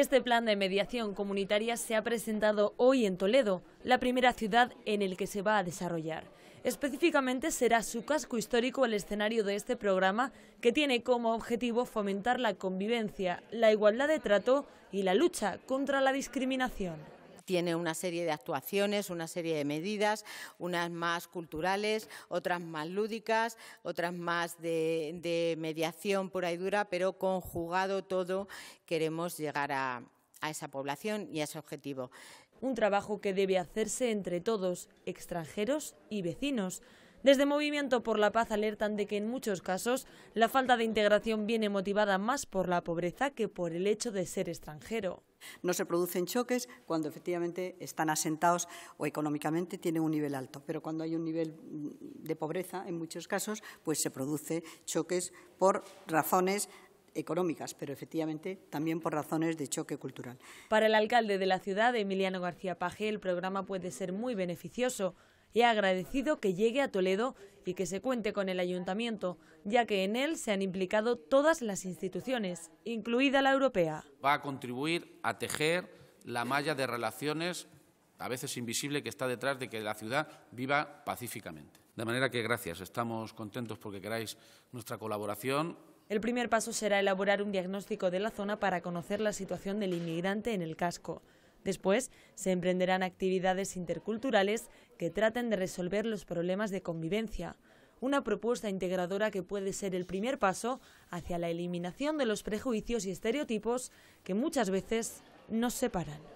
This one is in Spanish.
Este plan de mediación comunitaria se ha presentado hoy en Toledo, la primera ciudad en el que se va a desarrollar. Específicamente será su casco histórico el escenario de este programa que tiene como objetivo fomentar la convivencia, la igualdad de trato y la lucha contra la discriminación tiene una serie de actuaciones, una serie de medidas, unas más culturales, otras más lúdicas, otras más de, mediación pura y dura, pero conjugado todo queremos llegar a esa población y a ese objetivo. Un trabajo que debe hacerse entre todos, extranjeros y vecinos. Desde Movimiento por la Paz alertan de que en muchos casos la falta de integración viene motivada más por la pobreza que por el hecho de ser extranjero. No se producen choques cuando efectivamente están asentados o económicamente tienen un nivel alto, pero cuando hay un nivel de pobreza, en muchos casos, pues se producen choques por razones económicas, pero efectivamente también por razones de choque cultural. Para el alcalde de la ciudad, Emiliano García Paje, el programa puede ser muy beneficioso y ha agradecido que llegue a Toledo y que se cuente con el ayuntamiento, ya que en él se han implicado todas las instituciones, incluida la europea. Va a contribuir a tejer la malla de relaciones, a veces invisible, que está detrás de que la ciudad viva pacíficamente. De manera que gracias, estamos contentos porque queráis nuestra colaboración el primer paso será elaborar un diagnóstico de la zona para conocer la situación del inmigrante en el casco. Después se emprenderán actividades interculturales que traten de resolver los problemas de convivencia, una propuesta integradora que puede ser el primer paso hacia la eliminación de los prejuicios y estereotipos que muchas veces nos separan.